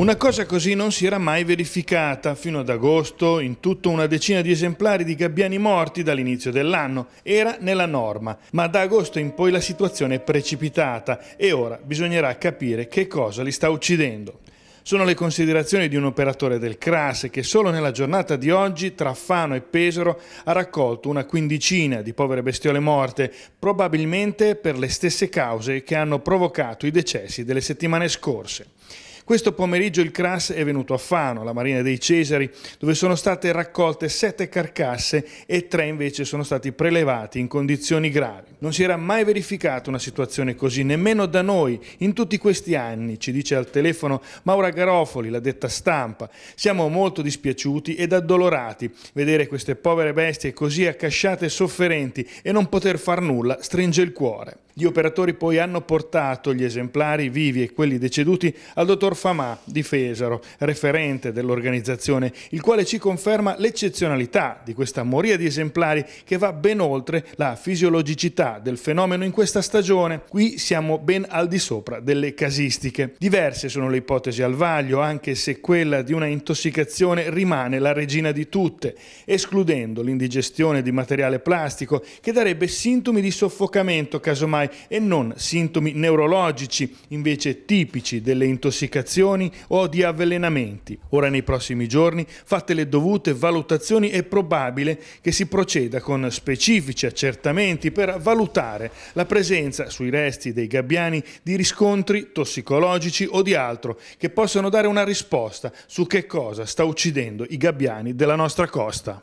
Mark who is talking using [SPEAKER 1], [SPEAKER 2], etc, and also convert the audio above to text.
[SPEAKER 1] Una cosa così non si era mai verificata fino ad agosto, in tutto una decina di esemplari di gabbiani morti dall'inizio dell'anno, era nella norma, ma da agosto in poi la situazione è precipitata e ora bisognerà capire che cosa li sta uccidendo. Sono le considerazioni di un operatore del CRAS che solo nella giornata di oggi tra Fano e Pesaro ha raccolto una quindicina di povere bestiole morte, probabilmente per le stesse cause che hanno provocato i decessi delle settimane scorse. Questo pomeriggio il CRAS è venuto a Fano, la Marina dei Cesari, dove sono state raccolte sette carcasse e tre invece sono stati prelevati in condizioni gravi. Non si era mai verificata una situazione così, nemmeno da noi, in tutti questi anni, ci dice al telefono Maura Garofoli, la detta stampa. Siamo molto dispiaciuti ed addolorati vedere queste povere bestie così accasciate e sofferenti e non poter far nulla stringe il cuore. Gli operatori poi hanno portato gli esemplari vivi e quelli deceduti al dottor Famà di Fesaro, referente dell'organizzazione, il quale ci conferma l'eccezionalità di questa moria di esemplari che va ben oltre la fisiologicità del fenomeno in questa stagione. Qui siamo ben al di sopra delle casistiche. Diverse sono le ipotesi al vaglio, anche se quella di una intossicazione rimane la regina di tutte, escludendo l'indigestione di materiale plastico che darebbe sintomi di soffocamento casomai e non sintomi neurologici, invece tipici delle intossicazioni o di avvelenamenti. Ora nei prossimi giorni, fatte le dovute valutazioni, è probabile che si proceda con specifici accertamenti per valutare la presenza sui resti dei gabbiani di riscontri tossicologici o di altro che possano dare una risposta su che cosa sta uccidendo i gabbiani della nostra costa.